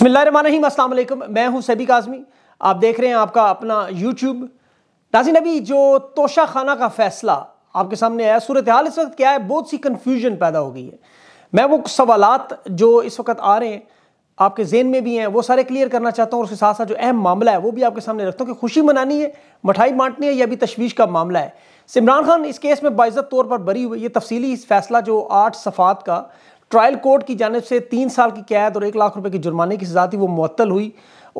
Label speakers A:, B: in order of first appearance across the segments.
A: बसमिलीम असल मैं हूं सभी काजमी आप देख रहे हैं आपका अपना यूट्यूब नाजिन नबी जो तोशा खाना का फैसला आपके सामने आया सूरत हाल इस वक्त क्या है बहुत सी कन्फ्यूजन पैदा हो गई है मैं वो सवाल जो इस वक्त आ रहे हैं आपके जेन में भी हैं वो सारे क्लियर करना चाहता हूँ और उसके साथ साथ जो अहम मामला है वो भी आपके सामने रखता हूँ कि खुशी मनानी है मिठाई बांटनी है या भी तशवीश का मामला है इमरान खान इस केस में बाइज़त तौर पर बरी हुई ये तफसीली फैसला जो आठ सफ़ात का ट्रायल कोर्ट की जानब से तीन साल की कैद और एक लाख रुपए की जुर्माने की सजा थी वो मअतल हुई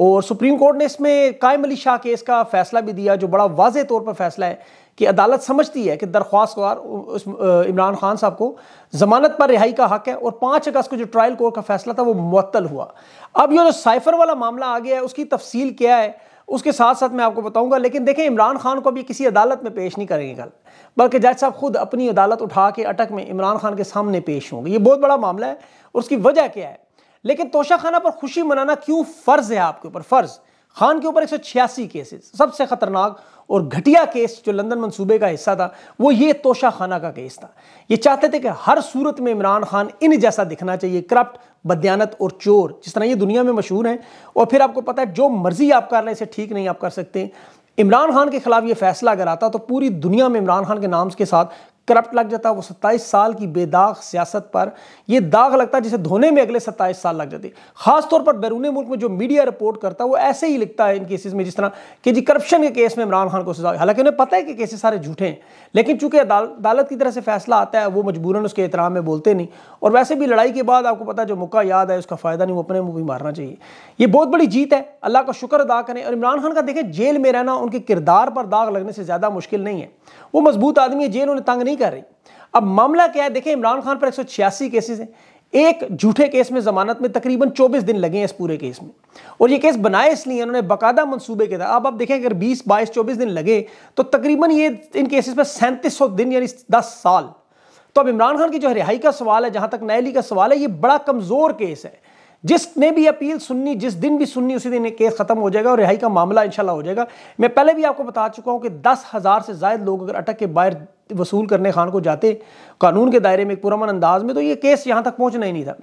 A: और सुप्रीम कोर्ट ने इसमें कायम अली शाह केस का फैसला भी दिया जो बड़ा वाज तौर पर फैसला है कि अदालत समझती है कि दरख्वास्तगार उस इमरान खान साहब को ज़मानत पर रिहाई का हक है और पाँच अगस्त को जो ट्रायल कोर्ट का फैसला था वो मअतल हुआ अब ये जो साइफर वाला मामला आ गया है उसकी तफसील क्या है उसके साथ साथ मैं आपको बताऊंगा लेकिन देखें इमरान खान को अभी किसी अदालत में पेश नहीं करेंगे कल बल्कि जज साहब खुद अपनी अदालत उठा के अटक में इमरान खान के सामने पेश होंगे ये बहुत बड़ा मामला है और उसकी वजह क्या है लेकिन तोशा खाना पर खुशी मनाना क्यों फ़र्ज़ है आपके ऊपर फ़र्ज़ खान के ऊपर एक सौ छियासी केसेस सबसे खतरनाक और घटिया केस जो लंदन मंसूबे का हिस्सा था वो ये तोशा खाना का केस था ये चाहते थे कि हर सूरत में इमरान खान इन जैसा दिखना चाहिए करप्ट बदयानत और चोर जिस तरह ये दुनिया में मशहूर हैं और फिर आपको पता है जो मर्जी आप कर रहे हैं इसे ठीक नहीं आप कर सकते इमरान खान के खिलाफ ये फैसला अगर आता तो पूरी दुनिया में इमरान खान के नाम के साथ करप्ट लग जाता वो सत्ताईस साल की बेदाग सियासत पर यह दाग लगता है जिसे धोने में अगले सत्ताईस साल लग जाते खासतौर पर बैरून मुल्क में जो मीडिया रिपोर्ट करता है वो ऐसे ही लिखता है इन केसेस में जिस तरह कि जी करप्शन के केस में इमरान खान को सजा हालांकि उन्हें पता है कि केसेस सारे झूठे हैं लेकिन चूंकि अदालत की तरह से फैसला आता है वो मजबूरन उसके एहतराम में बोलते नहीं और वैसे भी लड़ाई के बाद आपको पता जो मौका याद है उसका फ़ायदा नहीं वो अपने मुँह भी मारना चाहिए ये बहुत बड़ी जीत है अल्लाह का शुक्र अदा करें और इमरान खान का देखें जेल में रहना उनके किरदार पर दाग लगने से ज़्यादा मुश्किल नहीं है वो मजबूत आदमी है जेल उन्हें तंग नहीं नहीं कर रही अब मामला क्या है देखें इमरान खान पर एक केसेस हैं एक झूठे केस में जमानत में तकरीबन 24 दिन लगे हैं इस पूरे केस में और ये केस बनाए इसलिए उन्होंने बकायदा मंसूबे के था अब आप देखें अगर 20 बाईस 24 दिन लगे तो तकरीबन ये इन केसेस पर सैंतीस दिन यानी 10 साल तो अब इमरान खान की जो रिहाई का सवाल है जहां तक नायली का सवाल है ये बड़ा कमज़ोर केस है जिसने भी अपील सुननी जिस दिन भी सुननी उसी दिन केस खत्म हो जाएगा और रिहाई का मामला इंशाल्लाह हो जाएगा मैं पहले भी आपको बता चुका हूँ कि दस हज़ार से ज्यादा लोग अगर अटक के बाहर वसूल करने खान को जाते कानून के दायरे में एक पुरमन अंदाज में तो ये केस यहाँ तक पहुँचना ही नहीं था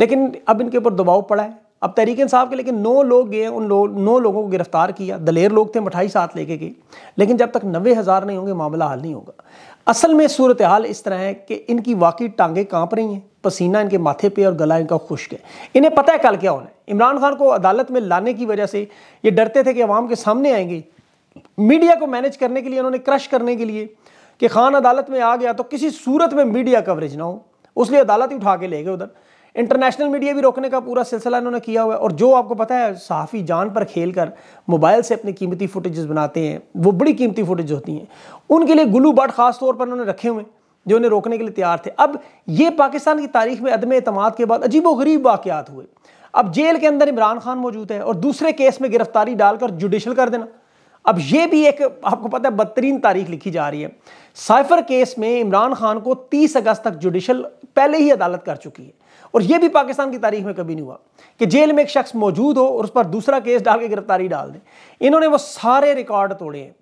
A: लेकिन अब इनके ऊपर दबाव पड़ा है अब तहरीक साहब के लेकिन नौ लोग गए उन लो, नौ लोगों को गिरफ्तार किया दलेर लोग थे मठाई साथ लेके गए लेकिन जब तक नबे हज़ार नहीं होंगे मामला हल नहीं होगा असल में सूरत हाल इस तरह है कि इनकी वाकई टांगें कांप रही हैं पसीना इनके माथे पे और गला इनका खुश्क है इन्हें पता है कल क्या होना है इमरान खान को अदालत में लाने की वजह से ये डरते थे कि अवाम के सामने आएंगे मीडिया को मैनेज करने के लिए उन्होंने क्रश करने के लिए कि खान अदालत में आ गया तो किसी सूरत में मीडिया कवरेज ना हो उसलिए अदालत ही उठा के ले गए उधर इंटरनेशनल मीडिया भी रोकने का पूरा सिलसिला इन्होंने किया हुआ है और जो आपको पता है सहाफ़ी जान पर खेल कर मोबाइल से अपनी कीमती फुटेजेस बनाते हैं वो बड़ी कीमती फुटेज होती हैं उनके लिए गुलू बट खास तौर पर उन्होंने रखे हुए हैं जो उन्हें रोकने के लिए तैयार थे अब ये पाकिस्तान की तारीख में अदम अतमाद के बाद अजीब गरीब वाक़ात हुए अब जेल के अंदर इमरान खान मौजूद है और दूसरे केस में गिरफ्तारी डालकर जुडिशल कर देना अब ये भी एक आपको पता है बदतरीन तारीख लिखी जा रही है साइफर केस में इमरान खान को 30 अगस्त तक जुडिशल पहले ही अदालत कर चुकी है और यह भी पाकिस्तान की तारीख में कभी नहीं हुआ कि जेल में एक शख्स मौजूद हो और उस पर दूसरा केस डाल के गिरफ्तारी डाल दें इन्होंने वो सारे रिकॉर्ड तोड़े हैं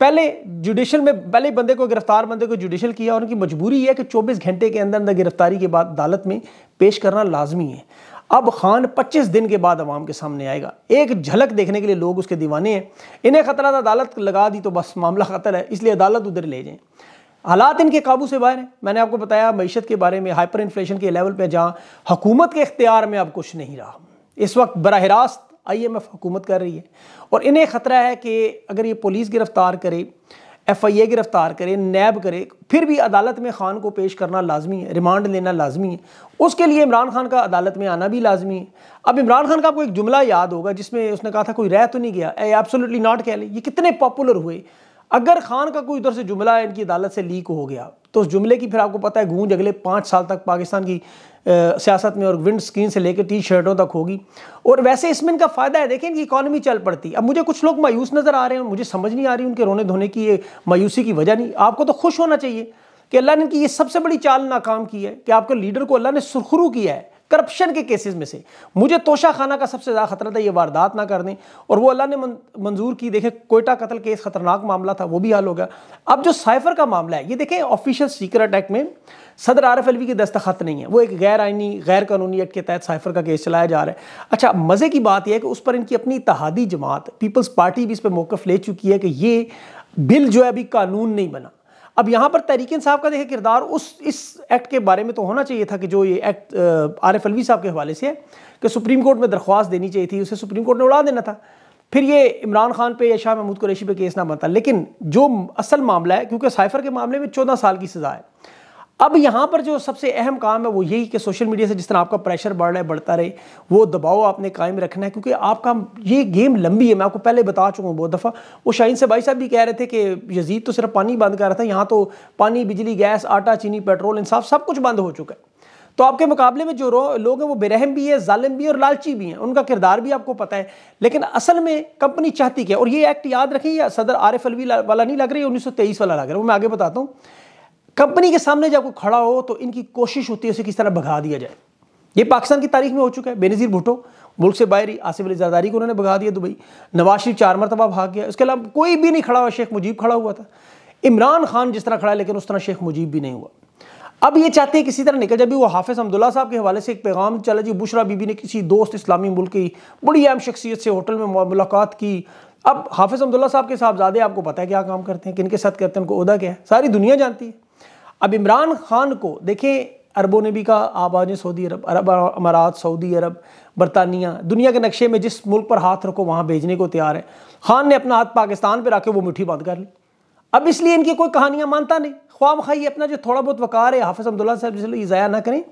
A: पहले जुडिशल में पहले बंदे को गिरफ्तार बंदे को जुडिशल किया और उनकी मजबूरी है कि 24 घंटे के अंदर अंदर गिरफ्तारी के बाद अदालत में पेश करना लाजमी है अब खान 25 दिन के बाद आवाम के सामने आएगा एक झलक देखने के लिए लोग उसके दीवाने हैं इन्हें खतरा था अदालत लगा दी तो बस मामला खतर है इसलिए अदालत उधर ले जाए हालात इनके काबू से बाहर हैं मैंने आपको बताया मीशत के बारे में हाइपर इन्फ्लेशन के लेवल पर जहाँ हुकूमत के इख्तियार में अब कुछ नहीं रहा इस वक्त बरह रास्त आई एम एफ हुकूमत कर रही है और इन्हें ख़तरा है कि अगर ये पुलिस गिरफ़्तार करे एफ आई ए गिरफ़्तार करे नैब करे फिर भी अदालत में खान को पेश करना लाजमी है रिमांड लेना लाजमी है उसके लिए इमरान खान का अदालत में आना भी लाजमी है अब इमरान खान का आपको एक जुमला याद होगा जिसमें उसने कहा था कोई रह तो नहीं गया एब्सोल्युटली नॉट कह ले ये कितने पॉपुलर हुए अगर खान का कोई उधर से जुमला इनकी अदालत से लीक हो गया तो उस जुमले की फिर आपको पता है गूंज अगले पाँच साल तक पाकिस्तान की सियासत में और विंड स्क्रीन से लेकर टी शर्टों तक होगी और वैसे इसमें इनका फ़ायदा है देखें इनकी इकानमी चल पड़ती अब मुझे कुछ लोग मायूस नज़र आ रहे हैं मुझे समझ नहीं आ रही उनके रोने धोने की ये मायूसी की वजह नहीं आपको तो खुश होना चाहिए कि अल्लाह ने इनकी ये सबसे बड़ी चाल नाकाम की है कि आपके लीडर को अल्लाह ने सुरखरू किया है करप्शन के केसेस में से मुझे तोशा खाना का सबसे ज़्यादा खतरा था ये वारदात ना करने और वो अल्लाह ने मंजूर की देखें कोयटा कत्ल केस खतरनाक मामला था वो भी हल हो गया अब जो साइफर का मामला है ये देखें ऑफिशियल सीक्रेट एक्ट में सदर आर एफ एल वी के दस्तखत नहीं है वो एक गैर आइनी गैर कानूनी एक्ट के तहत साइफर का केस चलाया जा रहा है अच्छा मज़े की बात यह है कि उस पर इनकी अपनी इतिहादी जमात पीपल्स पार्टी भी इस पर मौक़ ले चुकी है कि ये बिल जो है अभी कानून नहीं बना अब यहाँ पर तहरीक साहब का देखे किरदार उस इस एक्ट के बारे में तो होना चाहिए था कि जो ये एक्ट आर एफ अलवी साहब के हवाले से है कि सुप्रीम कोर्ट में दरख्वास्त देनी चाहिए थी उसे सुप्रीम कोर्ट ने उड़ा देना था फिर ये इमरान खान पे या शाह महमूद कुरैशी पे केस ना बनता लेकिन जो असल मामला है क्योंकि साइफर के मामले में चौदह साल की सज़ा है अब यहाँ पर जो सबसे अहम काम है वो यही कि सोशल मीडिया से जिस तरह आपका प्रेशर बढ़ रहा है बढ़ता रहे वो दबाव आपने कायम रखना है क्योंकि आपका ये गेम लंबी है मैं आपको पहले बता चुका हूँ बहुत दफ़ा वो शाहीन से भाई साहब भी कह रहे थे कि यजीद तो सिर्फ पानी बंद कर रहा था यहाँ तो पानी बिजली गैस आटा चीनी पेट्रोल इंसाफ सब कुछ बंद हो चुका है तो आपके मुकाबले में जो लोग हैं वो बेरहम भी है जालिम भी है और लालची भी हैं उनका किरदार भी आपको पता है लेकिन असल में कंपनी चाहती क्या और ये एक्ट याद रखिए सदर आरिफ अलवी वाला नहीं लग रही है उन्नीस वाला लग रहा है वो मैं आगे बताता हूँ कंपनी के सामने जब वो खड़ा हो तो इनकी कोशिश होती है उसे किस तरह भगा दिया जाए ये पाकिस्तान की तारीख में हो चुका है बेनज़ीर भुटो मुल्क से बाहर ही आसिफ अली जरदारी को उन्होंने भगा दिया दुबई नवाज शरीफ चार मरतबा भाग गया उसके अलावा कोई भी नहीं खड़ा हुआ शेख मुजीब खड़ा हुआ था इमरान खान जिस तरह खड़ा है लेकिन उस तरह शेख मुजीब भी नहीं हुआ अब ये चाहते हैं किसी तरह निकल जाए भी वो हाफिज़ अब्दुल्ला साहब के हवाले से एक पैगाम चला जी बुशरा बीबी ने किसी दोस्त इस्लामी मुल्क की बड़ी अहम शख्सियत से होटल में मुलाकात की अब हाफिज़ अब्दुल्ला साहब के साहबजादे आपको पता है क्या काम करते हैं किन के साथ करते हैं उनको उदा क्या है सारी दुनिया जानती है अब इमरान खान को देखें अरबों ने भी कहा आप आज सऊदी अरब अरब अमारात सऊदी अरब बरतानिया दुनिया के नक्शे में जिस मुल्क पर हाथ रखो वहाँ भेजने को तैयार है खान ने अपना हाथ पाकिस्तान पर रखे वो मुठ्ठी बंद कर ली अब इसलिए इनकी कोई कहानियाँ मानता नहीं ख्वाब खाई अपना जो थोड़ा बहुत वकार है हाफिज अब्दुल्ला साहब जिसलिए ज़ाया ना करें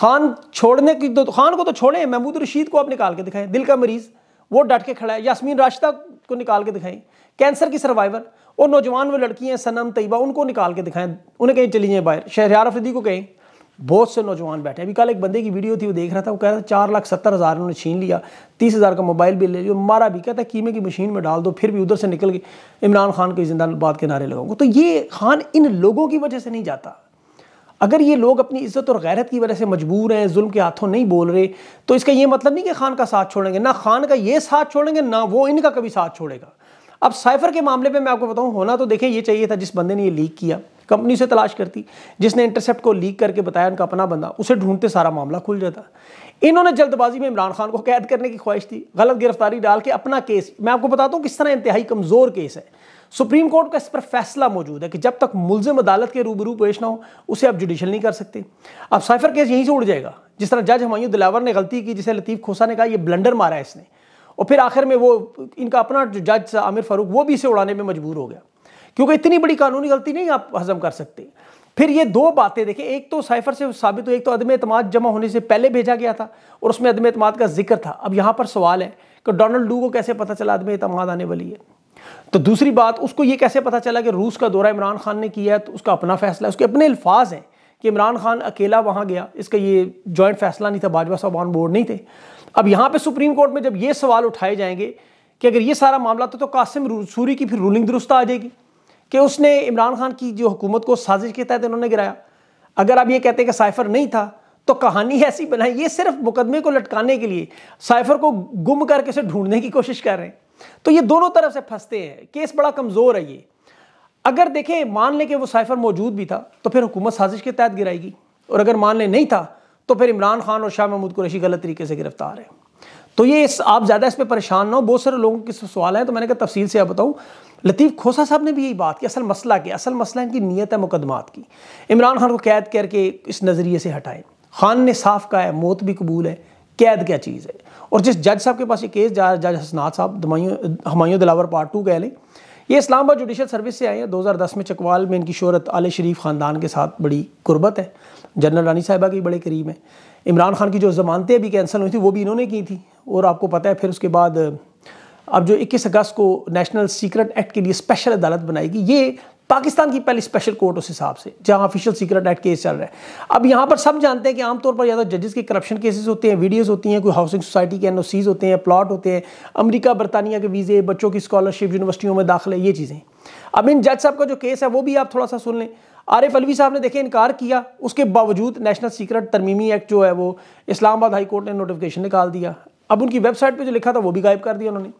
A: खान छोड़ने की तो खान को तो छोड़ें महमूद रशीद को आप निकाल के दिखाएं दिल का मरीज़ वो डट के खड़ा है यासमीन राशिदा को निकाल के दिखाएं कैंसर की सर्वाइवर और नौजवान वो लड़की हैं सनम तयबा उनको निकाल के दिखाएं उन्हें कहीं चली जाएँ बाहर शहरियार अफरीदी को कहें बहुत से नौजवान बैठे अभी कल एक बंदे की वीडियो थी वो देख रहा था वो कह रहा था चार लाख सत्तर हज़ार उन्होंने छीन लिया तीस हज़ार का मोबाइल बिल ले लिया मारा भी कहता कीमे की मशीन में डाल दो फिर भी उधर से निकल के इमरान खान की जिंदाबाद के नारे लगाऊंगा तो ये खान इन लोगों की वजह से नहीं जाता अगर ये लोग अपनी इज्जत और गैरत की वजह से मजबूर हैं जुल्म के हाथों नहीं बोल रहे तो इसका ये मतलब नहीं कि खान का साथ छोड़ेंगे ना खान का ये साथ छोड़ेंगे ना वो इनका कभी साथ छोड़ेगा अब साइफर के मामले पे मैं आपको बताऊं होना तो देखें ये चाहिए था जिस बंदे ने ये लीक किया कंपनी से तलाश करती जिसने इंटरसेप्ट को लीक करके बताया उनका अपना बंदा उसे ढूंढते सारा मामला खुल जाता इन्होंने जल्दबाजी में इमरान खान को कैद करने की ख्वाहिश थी गलत गिरफ्तारी डाल के अपना केस मैं आपको बताता हूँ किस तरह इंतहाई कमज़ोर केस है सुप्रीम कोर्ट का इस पर फैसला मौजूद है कि जब तक मुलजिम अदालत के रूबरू पेश ना हो उसे आप जुडिशल नहीं कर सकते अब साइफर केस यहीं से उड़ जाएगा जिस तरह जज हमायू दिलावर ने गलती की जिसे लतीफ़ खोसा ने कहा यह ब्लंडर मारा है इसने और फिर आखिर में वो इनका अपना जज आमिर फारूक वो भी इसे उड़ाने में मजबूर हो गया क्योंकि इतनी बड़ी कानूनी गलती नहीं आप हजम कर सकते फिर ये दो बातें देखें एक तो साइफर से साबित हुई एक तो अदम अतमाद जमा होने से पहले भेजा गया था और उसमें अदम अतमाद का जिक्र था अब यहाँ पर सवाल है कि डोनाल्ड डू को कैसे पता चला अदम अतमाद आने वाली है तो दूसरी बात उसको ये कैसे पता चला कि रूस का दौरा इमरान खान ने किया है तो उसका अपना फैसला है उसके अपने अल्फाज हैं कि इमरान खान अकेला वहाँ गया इसका ये जॉइंट फैसला नहीं था भाजपा साहब ऑन बोर्ड नहीं थे अब यहाँ पर सुप्रीम कोर्ट में जब ये सवाल उठाए जाएंगे कि अगर ये सारा मामला था तो, तो कासिम सूरी की फिर रूलिंग दुरुस्त आ जाएगी कि उसने इमरान खान की जो हुकूमत को साजिश के तहत इन्होंने गिराया अगर आप ये कहते हैं कि साइफर नहीं था तो कहानी ऐसी बनाई ये सिर्फ मुकदमे को लटकाने के लिए साइफर को गुम करके उसे ढूंढने की कोशिश कर रहे हैं तो ये दोनों तरफ से फंसते हैं केस बड़ा कमज़ोर है ये अगर देखें मान लें कि वो साइफर मौजूद भी था तो फिर हुकूमत साजिश के तहत गिराएगी और अगर मान लें नहीं था तो फिर इमरान खान और शाह महमूद कुरैशी गलत तरीके से गिरफ्तार है तो ये आप ज़्यादा इस पर परेशान ना हो बहुत सारे लोगों के सवाल हैं तो मैंने कहा तफसील से आप बताऊँ लतीफ़ खोसा साहब ने भी यही बात की असल मसला क्या असल मसला इनकी नीयत है मुकदमात की इमरान खान को कैद करके इस नज़रिए से हटाएं खान ने साफ कहा है मौत भी कबूल है कैद क्या चीज़ है और जिस जज साहब के पास ये केस जा जज हसनाथ साहब हमायों दिलावर पार्ट टू कह लें ये इस्लामाबाद जुडिशल सर्विस से आए हैं 2010 में चकवाल में इनकी शहरत आल शरीफ ख़ानदान के साथ बड़ी गुर्बत है जनरल रानी साहिबा के बड़े करीब हैं इमरान खान की जो ज़मानतें भी कैंसिल हुई थी वो भी इन्होंने की थी और आपको पता है फिर उसके बाद अब जो 21 अगस्त को नेशनल सीक्रेट एक्ट के लिए स्पेशल अदालत बनाएगी ये पाकिस्तान की पहली स्पेशल कोर्ट उस हिसाब से जहां ऑफिशियल सीक्रेट एक्ट केस चल रहा है अब यहाँ पर सब जानते हैं कि आमतौर पर या तो जजेस के करप्शन केसेस होते हैं वीडियोस होती हैं कोई हाउसिंग सोसाइटी के एनओसीज होते हैं प्लॉट होते हैं अमेरिका बरतानिया के वीज़े बच्चों की स्कॉलरशिप यूनिवर्सिटियों में दाखिले ये चीज़ें अब इन जज साहब का जो केस है वो भी आप थोड़ा सा सुन लें आरिफ अलवी साहब ने देखे इनकार किया उसके बावजूद नेशनल सीक्रेट तरमीमी एक्ट जो है वो इस्लामाबाद हाई कोर्ट ने नोटिफिकेशन निकाल दिया अब उनकी वेबसाइट पे जो लिखा था वो भी गायब कर दिया उन्होंने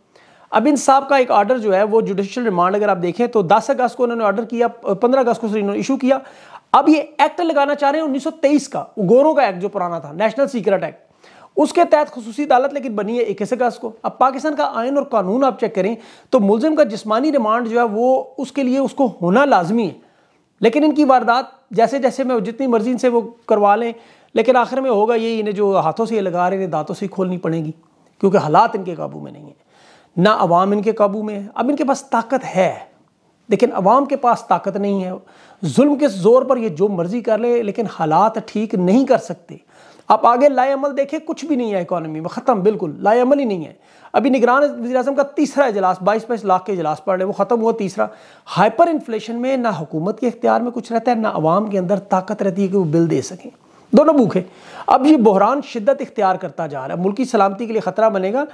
A: अब इन साहब का एक आर्डर जो है वो जुडिशल रिमांड अगर आप देखें तो दस अगस्त को उन्होंने ऑर्डर किया पंद्रह अगस्त को इन्होंने इशू किया अब ये एक्ट लगाना चाह रहे हैं उन्नीस का गोरों का एक्ट जो पुराना था नेशनल सीक्रेट एक्ट उसके तहत खसूसी अदालत लेकिन बनी है इक्कीस अगस्त को अब पाकिस्तान का आयन और कानून आप चेक करें तो मुलजिम का जिसमानी रिमांड जो है वो उसके लिए उसको होना लाजमी है लेकिन इनकी वारदात जैसे जैसे मैं जितनी मर्जी इनसे वो करवा लें लेकिन आखिर में होगा यही इन्हें जो हाथों से ये लगा रहे इन्हें दांतों से ही खोलनी पड़ेगी क्योंकि हालात इनके काबू में नहीं है ना अवाम इनके काबू में है अब इनके पास ताकत है लेकिन अवाम के पास ताकत नहीं है जुल्म के ज़ोर पर ये जो मर्ज़ी कर ले लेकिन हालात ठीक नहीं कर सकते आप आगे लाएमल देखें कुछ भी नहीं है इकानमी में ख़त्म बिल्कुल लाएमल ही नहीं है अभी निगरान वजी का तीसरा इजलास बाईस बाईस लाख के इजलास पड़ रहे हैं वो ख़त्म हुआ तीसरा हाइपर इन्फ्लेशन में ना हुकूमत के इख्तियार में कुछ रहता है ना आवाम के अंदर ताकत रहती है कि वो बिल दे सकें दोनों भूखे अब ये बहरान शिद्दत इख्तियार करता जा रहा है मुल्की सलामती के लिए ख़तरा बनेगा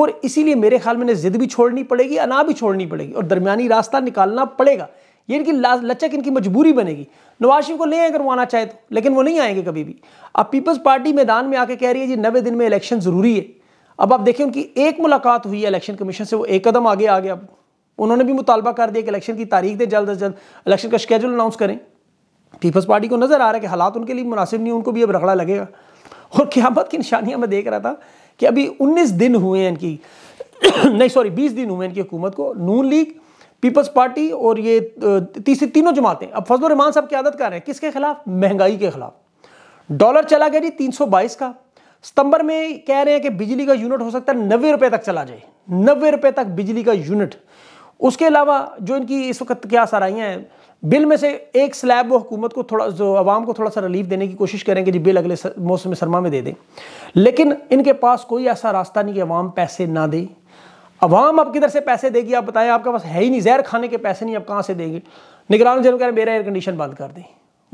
A: और इसीलिए मेरे ख्याल में जिद भी छोड़नी पड़ेगी अना भी छोड़नी पड़ेगी और दरमिया रास्ता निकालना पड़ेगा ये इनकी लचक इनकी मजबूरी बनेगी नवाज शरीफ को ले अगर वो आना चाहे तो लेकिन वो नहीं आएंगे कभी भी अब पीपल्स पार्टी मैदान में आके कह रही है जी नवे दिन में इलेक्शन ज़रूरी है अब आप देखें उनकी एक मुलाकात हुई है इलेक्शन कमीशन से वो एक कदम आगे आ गया उन्होंने भी मुतालबा कर दिया कि इलेक्शन की तारीख दें जल्द अज जल्द इलेक्शन का शेड्यूल अनाउंस करें पीपल्स पार्टी को नज़र आ रहा है कि हालात उनके लिए मुनासिब नहीं उनको भी अब रगड़ा लगेगा और क्यामत की निशानियाँ मैं देख रहा था कि अभी उन्नीस दिन हुए हैं इनकी नहीं सॉरी बीस दिन हुए इनकी हुकूमत को नून लीग पीपल्स पार्टी और ये तीसरी तीनों जमातें अब फजल रहमान साहब की आदत कर रहे हैं किसके खिलाफ महंगाई के खिलाफ डॉलर चला गया जी 322 का सितंबर में कह रहे हैं कि बिजली का यूनिट हो सकता है नब्बे रुपए तक चला जाए नब्बे रुपए तक बिजली का यूनिट उसके अलावा जो इनकी इस वक्त क्या सराइयाँ हैं बिल में से एक स्लैब वो हुकूमत को थोड़ा जो आवाम को थोड़ा सा रिलीफ देने की कोशिश करेंगे जी बिल अगले मौसम सरमा में दे दें लेकिन इनके पास कोई ऐसा रास्ता नहीं कि आवाम पैसे ना दे अवाम आप किधर से पैसे देगी आप बताएं आपके पास है ही नहीं जहर खाने के पैसे नहीं आप कहाँ से देंगे निगरान जन कह रहे मेरा एयर कंडीशन बंद कर दें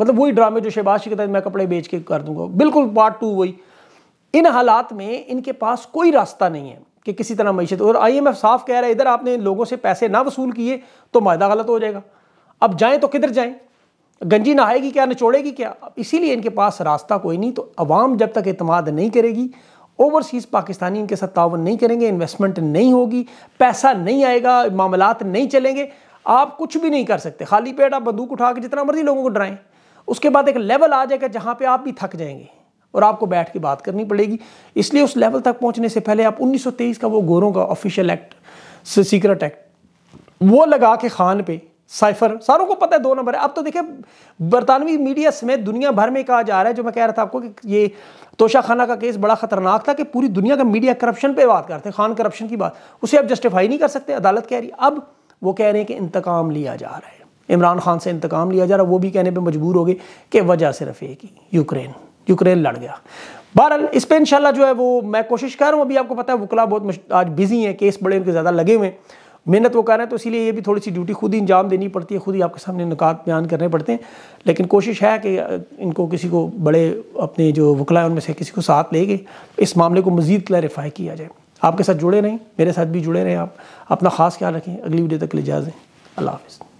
A: मतलब वही ड्रामे जो शहबाज कहता मैं कपड़े बेच के कर दूंगा बिल्कुल पार्ट टू वही इन हालात में इनके पास कोई रास्ता नहीं है कि किसी तरह मीशत और आई एम एफ साफ कह रहा है इधर आपने लोगों से पैसे ना वसूल किए तो मायदा गलत हो जाएगा अब जाएँ तो किधर जाएं गंजी नहाएगी क्या नचोड़ेगी क्या इसीलिए इनके पास रास्ता कोई नहीं तो अवाम जब तक अतमाद नहीं करेगी ओवरसीज़ पाकिस्तानी इनके साथ तावन नहीं करेंगे इन्वेस्टमेंट नहीं होगी पैसा नहीं आएगा मामला नहीं चलेंगे आप कुछ भी नहीं कर सकते खाली पेट आप बंदूक उठा के जितना मर्जी लोगों को डराएं उसके बाद एक लेवल आ जाएगा जहाँ पर आप भी थक जाएंगे और आपको बैठ के बात करनी पड़ेगी इसलिए उस लेवल तक पहुँचने से पहले आप उन्नीस का वो गोरों का ऑफिशियल एक्ट सीक्रेट एक्ट वो लगा के खान पर साइफर सारों को पता है दो नंबर है अब तो देखिए बरतानवी मीडिया समेत दुनिया भर में कहा जा रहा है जो मैं कह रहा था आपको कि ये तोशा खाना का केस बड़ा खतरनाक था कि पूरी दुनिया का मीडिया करप्शन पे बात करते हैं खान करप्शन की बात उसे आप जस्टिफाई नहीं कर सकते अदालत कह रही अब वो कह रहे हैं कि इंतकाम लिया जा रहा है इमरान खान से इंतकाम लिया जा रहा है वो भी कहने पर मजबूर हो गए कि वजह सिर्फ एक ही यूक्रेन यूक्रेन लड़ गया बहरहाल इस पर इनशाला जो है वो मैं कोशिश कर रहा हूँ अभी आपको पता है वकला बहुत आज बिजी है केस बड़े उनके ज़्यादा लगे हुए हैं मेहनत वो कर रहे हैं तो इसीलिए ये भी थोड़ी सी ड्यूटी खुद ही इंजाम देनी पड़ती है खुद ही आपके सामने निकात बयान करने पड़ते हैं लेकिन कोशिश है कि इनको किसी को बड़े अपने जो वकला उनमें से किसी को साथ ले गए इस मामले को मज़ीद क्लैरिफाई किया जाए आपके साथ जुड़े रहें मेरे साथ भी जुड़े रहें आप अपना खास ख्याल रखें अगली वीडियो तक ले जाए अल्लाह हाफिज़